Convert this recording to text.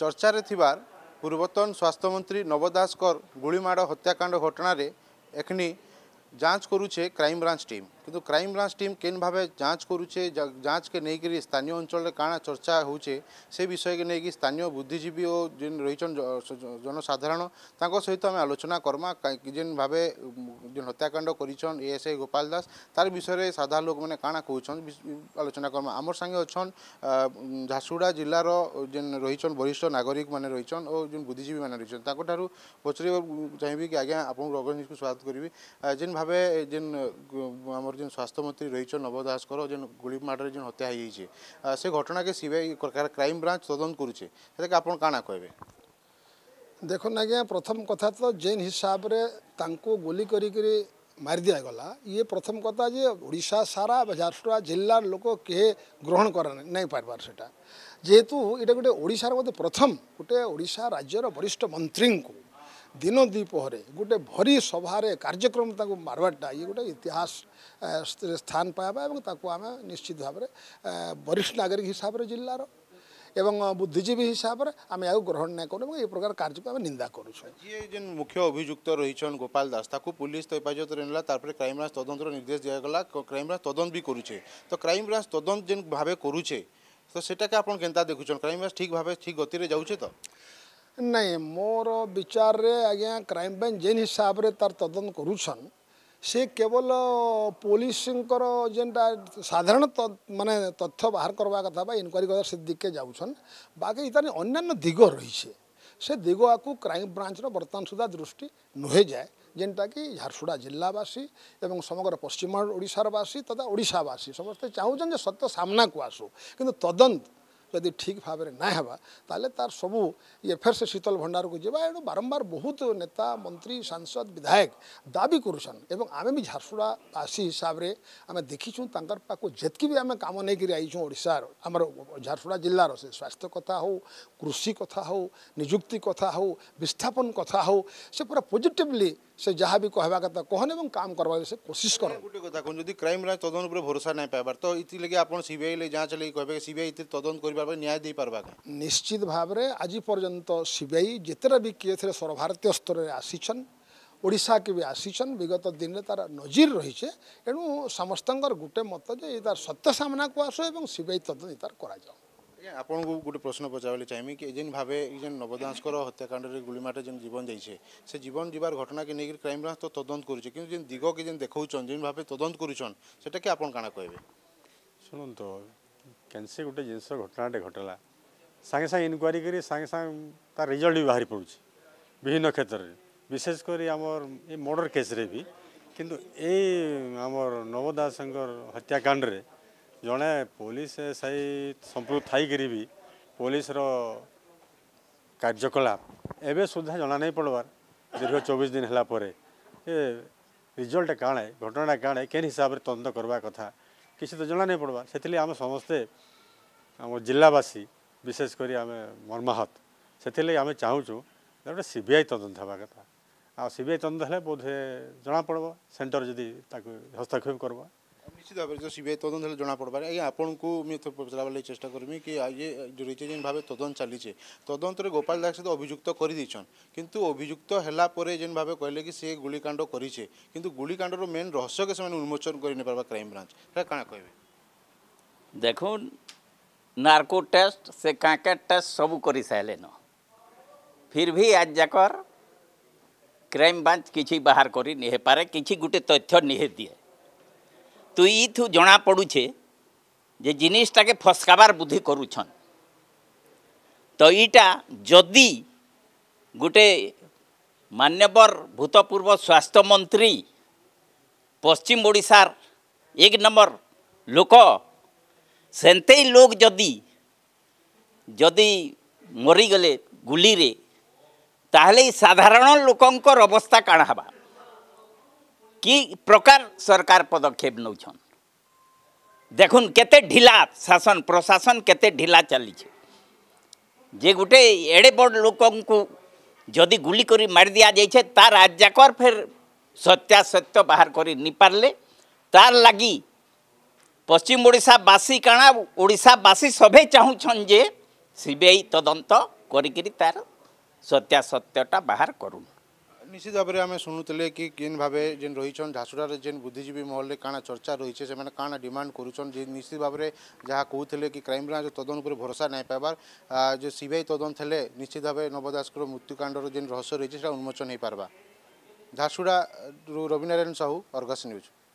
ଚର୍ଚ୍ଚାରେ ଥିବାର ପୂର୍ବତନ ସ୍ୱାସ୍ଥ୍ୟମନ୍ତ୍ରୀ ନବ ଦାସକର ଗୁଳିମାଡ଼ ହତ୍ୟାକାଣ୍ଡ ଘଟଣାରେ ଏଖନି ଯାଞ୍ଚ କରୁଛେ କ୍ରାଇମବ୍ରାଞ୍ଚ ଟିମ୍ କିନ୍ତୁ କ୍ରାଇମବ୍ରାଞ୍ଚ ଟିମ୍ କେନ୍ ଭାବେ ଯାଞ୍ଚ କରୁଛେ ଯାଞ୍ଚକେ ନେଇକରି ସ୍ଥାନୀୟ ଅଞ୍ଚଳରେ କାଣା ଚର୍ଚ୍ଚା ହେଉଛେ ସେ ବିଷୟକେ ନେଇକି ସ୍ଥାନୀୟ ବୁଦ୍ଧିଜୀବୀ ଓ ଯେନ୍ ରହିଛନ୍ ଜନସାଧାରଣ ତାଙ୍କ ସହିତ ଆମେ ଆଲୋଚନା କର୍ମା ଯେନ୍ ଭାବେ ଯେନ୍ ହତ୍ୟାକାଣ୍ଡ କରିଛନ୍ ଏଏସ୍ଆଇ ଗୋପାଳ ଦାସ ତାର ବିଷୟରେ ସାଧା ଲୋକମାନେ କାଣା କହୁଛନ୍ ଆଲୋଚନା କର୍ମା ଆମର ସାଙ୍ଗେ ଅଛନ୍ ଝାରସୁଗୁଡ଼ା ଜିଲ୍ଲାର ଯେନ୍ ରହିଛନ୍ ବରିଷ୍ଠ ନାଗରିକ ମାନେ ରହିଛନ୍ ଓ ଯେନ୍ ବୁଦ୍ଧିଜୀବୀ ମାନେ ରହିଛନ୍ ତାଙ୍କଠାରୁ ପଚାରିବାକୁ ଚାହିଁବି କି ଆଜ୍ଞା ଆପଣଙ୍କୁ ରଗରଞ୍ଜିତକୁ ସ୍ୱାଗତ କରିବି ଯେନ୍ ଭାବେ ଯେନ୍ ଆମର କରିଛନ୍ତି ସ୍ୱାସ୍ଥ୍ୟମନ୍ତ୍ରୀ ରହିଛନ୍ତି ନବ ଦାସଙ୍କର ଯେଉଁ ଗୁଳି ମାଡ଼ରେ ଯେଉଁ ହତ୍ୟା ହୋଇଯାଇଛି ସେ ଘଟଣାକେ ସିବିଆଇ କ୍ରାଇମ୍ ବ୍ରାଞ୍ଚ ତଦନ୍ତ କରୁଛି ସେଟାକି ଆପଣ କାଣା କହିବେ ଦେଖନ୍ତୁ ଆଜ୍ଞା ପ୍ରଥମ କଥା ତ ଯେନ୍ ହିସାବରେ ତାଙ୍କୁ ଗୁଲି କରିକିରି ମାରି ଦିଆଗଲା ଇଏ ପ୍ରଥମ କଥା ଯେ ଓଡ଼ିଶା ସାରା ବା ଝାରସୁଡ଼ା ଜିଲ୍ଲାର ଲୋକ କିଏ ଗ୍ରହଣ କରା ନାଇଁ ପାରିବାର ସେଟା ଯେହେତୁ ଏଇଟା ଗୋଟେ ଓଡ଼ିଶାର ମଧ୍ୟ ପ୍ରଥମ ଗୋଟେ ଓଡ଼ିଶା ରାଜ୍ୟର ବରିଷ୍ଠ ମନ୍ତ୍ରୀଙ୍କୁ ଦିନ ଦ୍ୱିପହରେ ଗୋଟେ ଭରି ସଭାରେ କାର୍ଯ୍ୟକ୍ରମ ତାକୁ ମାରବାରଟା ଇଏ ଗୋଟେ ଇତିହାସରେ ସ୍ଥାନ ପାଇବା ଏବଂ ତାକୁ ଆମେ ନିଶ୍ଚିତ ଭାବରେ ବରିଷ୍ଠ ନାଗରିକ ହିସାବରେ ଜିଲ୍ଲାର এবং বুদ্ধিজীবী হিসাবে আমি আগে গ্রহণ না করু এবং এই প্রকার কার্যকে আমি নিন্দা করছু যে যে মুখ্য অভিযুক্ত রয়েছেন গোপাল দাস তাকে পুলিশ তো হেফাজতরে নেলা তারপরে ক্রাইমব্রাঞ্চ তদন্তর নির্দেশ দিয়েগলা ক্রাইমব্রাঞ্চ তদন্ত বি করুছে তো ক্রাইমব্রাঞ্চ তদন্ত যে ভাবে করুছে তো সেটাকে আপনার কেনা দেখুছেন ক্রাইমব্রাঞ্চ ঠিক ভাবে ঠিক গতিরে যাচ্ছে তো ନାଇଁ ମୋର ବିଚାରରେ ଆଜ୍ଞା କ୍ରାଇମ୍ ଯେନ୍ ହିସାବରେ ତାର ତଦନ୍ତ କରୁଛନ୍ ସେ କେବଳ ପୋଲିସଙ୍କର ଯେନ୍ଟା ସାଧାରଣ ମାନେ ତଥ୍ୟ ବାହାର କରିବା କଥା ବା ଇନକ୍ୱାରୀ କରିବା ସେ ଦିଗକେ ଯାଉଛନ୍ ବାକି ଇତାରେ ଅନ୍ୟାନ୍ୟ ଦିଗ ରହିଛେ ସେ ଦିଗ ଆକୁ କ୍ରାଇମ୍ ବର୍ତ୍ତମାନ ସୁଦ୍ଧା ଦୃଷ୍ଟି ନୁହେଁଯାଏ যেটাকি ঝারসুড়া জেলাবাসী এবং সমগ্র পশ্চিম ওড়িশারবাসী ତଥା ଓଡ଼ିଶାବାସୀ ସମସ୍ତେ ଚାହୁଁଛନ୍ତି ଯେ ସତ୍ୟ ସାମ୍ନାକୁ ଆସୁ କିନ୍ତୁ ତଦନ୍ତ ଯଦି ଠିକ୍ ଭାବରେ ନା ହେବା ତାହେଲେ ତାର ସବୁ ଇଏ ଫେର୍ ସେ ଶୀତଳ ଭଣ୍ଡାରକୁ ଯିବା ଏଣୁ ବାରମ୍ବାର ବହୁତ ନେତା ମନ୍ତ୍ରୀ ସାଂସଦ ବିଧାୟକ ଦାବି କରୁଛନ୍ ଏବଂ ଆମେ ବି ଝାରସୁଗୁଡ଼ାବାସୀ ହିସାବରେ ଆମେ ଦେଖିଛୁ ତାଙ୍କର ପାଖକୁ ଯେତିକି ବି ଆମେ କାମ ନେଇକରି ଆଇଛୁ ଓଡ଼ିଶାର ଆମର ଝାରସୁଗୁଡ଼ା ଜିଲ୍ଲାର ସେ ସ୍ୱାସ୍ଥ୍ୟ କଥା ହଉ କୃଷି କଥା ହଉ ନିଯୁକ୍ତି କଥା ହଉ ବିସ୍ଥାପନ କଥା ହଉ ସେ ପୁରା ପଜିଟିଭଲି ସେ ଯାହା ବି କହିବା କଥା କହନ ଏବଂ କାମ କରିବା ସେ କୋସିସ୍ କର ଗୋଟେ କଥା କୁହନ୍ତୁ ଯଦି କ୍ରାଇମବ୍ରାଞ୍ଚ ତଦନ୍ତ ଉପରେ ଭରସା ନାହିଁ ପାଇବାର ତ ଏଥିଲାଗି ଆପଣ ସିବିଆଇ ଲାଗି ଯାଞ୍ଚ ଲାଗି କହିବେ ସିବିଆଇ ଏଥିରେ ତଦନ୍ତ କରିବେ সাংবিধানিক ভাবে ন্যায় দিয়ে পারবা কে নিশ্চিত ভাবে আজি পর্যন্ত সিবিআই যেতেটা বি কেসরে সর্বভারতীয় স্তরে আসিছেন ଓଡ଼ିଶାକେ ବି ଆସିଛନ୍ ବିଗତ ଦିନରେ ତାର ନଜିର ରହିଛେ ଏଣୁ ସମସ୍ତଙ୍କର ଗୋଟେ ମତ ଯେ ଏ ତାର ସତ୍ୟ ସାମ୍ନାକୁ ଆସୁ ଏବଂ ସିବିଆଇ ତଦନ୍ତ ତାର କରାଯାଉ ଆପଣଙ୍କୁ ଗୋଟେ ପ୍ରଶ୍ନ ପଚାରିବାକୁ ଚାହିଁବି କି ଯେନ୍ ଭାବେ ଯେନ୍ ନବଦାସଙ୍କର ହତ୍ୟାକାଣ୍ଡରେ ଗୁଳିମାଡ଼ରେ ଯେନ୍ ଜୀବନ ଯାଇଛେ ସେ ଜୀବନ ଯିବାର ଘଟଣାକେ ନେଇକରି କ୍ରାଇମବ୍ରାଞ୍ଚ ତ ତଦନ୍ତ କରୁଛେ କିନ୍ତୁ ଯେନ୍ ଦିଗକେ ଯେନ୍ ଦେଖାଉଛନ୍ ଯେନ୍ ଭାବେ ତଦନ୍ତ କରୁଛନ୍ ସେଟାକେ ଆପଣ କାଣା କହିବେ ଶୁଣନ୍ତୁ କେନ୍ସି ଗୋଟେ ଜିନିଷ ଘଟଣାଟେ ଘଟଲା ସାଙ୍ଗେ ସାଙ୍ଗେ ଇନକ୍ୱାରି କରି ସାଙ୍ଗେ ସାଙ୍ଗେ ତା'ର ରେଜଲ୍ଟ ବି ବାହାରି ପଡ଼ୁଛି ବିଭିନ୍ନ କ୍ଷେତ୍ରରେ ବିଶେଷ କରି ଆମର ଏ ମର୍ଡ଼ର କେସ୍ରେ ବି କିନ୍ତୁ ଏଇ ଆମର ନବ ଦାସଙ୍କର ହତ୍ୟାକାଣ୍ଡରେ ଜଣେ ପୋଲିସ ସେଇ ସମ୍ପୃକ୍ତ ଥାଇକରି ବି ପୋଲିସର କାର୍ଯ୍ୟକଳାପ ଏବେ ସୁଦ୍ଧା ଜଣା ନାଇଁ ପଡ଼୍ବାର୍ ଦୀର୍ଘ ଚବିଶ ଦିନ ହେଲା ପରେ ଏ ରିଜଲ୍ଟ କାଣା ଘଟଣାଟା କାଣା କେନ୍ ହିସାବରେ ତଦନ୍ତ କରିବା କଥା କିଛି ତ ଜଣା ନାଇଁ ପଡ଼୍ବା ସେଥିର୍ଲାଗି ଆମେ ସମସ୍ତେ ଆମ ଜିଲ୍ଲାବାସୀ ବିଶେଷ କରି ଆମେ ମର୍ମାହତ ସେଥିର୍ଲାଗି ଆମେ ଚାହୁଁଛୁ ଗୋଟେ ସି ବି ଆଇ ତଦନ୍ତ ହେବା କଥା ଆଉ ସି ବି ଆଇ ତଦନ୍ତ ହେଲେ ବୋଧହୁଏ ଜଣାପଡ଼ବ ସେଣ୍ଟର ଯଦି ତାକୁ ହସ୍ତକ୍ଷେପ କରବା ନିଶ୍ଚିତ ଭାବରେ ଯେଉଁ ସି ବି ଆଇ ତଦନ୍ତ ହେଲେ ଜଣାପଡ଼ବାର ଆଜ୍ଞା ଆପଣଙ୍କୁ ମୁଁ ପଚରାବାର ଲାଗି ଚେଷ୍ଟା କରିମି କି ଇଏ ଯେଉଁ ରିଚେଜିଂ ଭାବେ ତଦନ୍ତ ଚାଲିଛେ ତଦନ୍ତରେ ଗୋପାଳ ଦାସ ସହିତ ଅଭିଯୁକ୍ତ କରିଦେଇଛନ୍ କିନ୍ତୁ ଅଭିଯୁକ୍ତ ହେଲା ପରେ ଯେନ୍ ଭାବେ କହିଲେ କି ସେ ଗୁଳିକାଣ୍ଡ କରିଛେ କିନ୍ତୁ ଗୁଳିକାଣ୍ଡର ମେନ୍ ରହସ୍ୟକେ ସେମାନେ ଉନ୍ମୋଚନ କରିନେପାରବା କ୍ରାଇମବ୍ରାଞ୍ଚ ସେଟା କାଣା କହିବେ ଦେଖୁନ୍ ନାର୍କୋ ଟେଷ୍ଟ ସେ କାଁକା ଟେଷ୍ଟ ସବୁ କରିସାରିଲେନ ଫିର୍ ବି ଆଜ୍ ଯାକର କ୍ରାଇମବ୍ରାଞ୍ଚ କିଛି ବାହାର କରି ନିହେପାରେ କିଛି ଗୋଟେ ତଥ୍ୟ ନିହେ ଦିଏ তো ইথু জনা পড়ুছে যে জিনিসটাকে ফসকাবার বুদ্ধি করুছন তো ইটা যদি গোটে মান্যবর ভূতপূর্ব স্বাস্থ্যমন্ত্রী পশ্চিম ওড়িশার এক নম্বর লোক সেই লোক যদি যদি মরিগলে গুলিরে তাহলে সাধারণ লোকঙ্কর অবস্থা কাণ হবা কি প্রকার সরকার পদক্ষেপ নৌছন দেখুন কেতে ঢিলা শাসন প্রশাসন কেতে ঢিলা চালিছে যে গোটে এড়ে বড় লোকঙ্কু যদি গুলি করে মারি দিয়া যাইছে তার আজ যাকর ফের সত্যাসত্য বাহার করে নিপারলে তার লাগি পশ্চিম ওড়িশা বাসী কাণা ওড়িশা বাসী সবে চাহুছন যে সিবিআই তদন্ত করি তার সত্যাসত্যটা বাহার করুন ନିଶ୍ଚିତ ଭାବରେ ଆମେ ଶୁଣୁଥିଲେ କି କେନ୍ ଭାବେ ଯେନ୍ ରହିଛନ୍ ଝାରସୁଡ଼ାର ଯେନ୍ ବୁଦ୍ଧିଜୀବୀ ମହଲରେ କାଣା ଚର୍ଚ୍ଚା ରହିଛେ ସେମାନେ କାଣା ଡିମାଣ୍ଡ କରୁଛନ୍ ଯେ ନିଶ୍ଚିତ ଭାବରେ ଯାହା କହୁଥିଲେ କି କ୍ରାଇମବ୍ରାଞ୍ଚ ତଦନ୍ତ ଉପରେ ଭରସା ନାଇଁ ପାଇବାର ଯେ ସିବିଆଇ ତଦନ୍ତ ହେଲେ ନିଶ୍ଚିତ ଭାବେ ନବ ଦାସଙ୍କର ମୃତ୍ୟୁକାଣ୍ଡର ଯେନ୍ ରହସ୍ୟ ରହିଛି ସେଟା ଉନ୍ମୋଚନ ହୋଇପାରବା ଝାରସୁଡ଼ାରୁ ରବିନାରାୟଣ ସାହୁ ଅର୍ଗସ ନ୍ୟୁଜ୍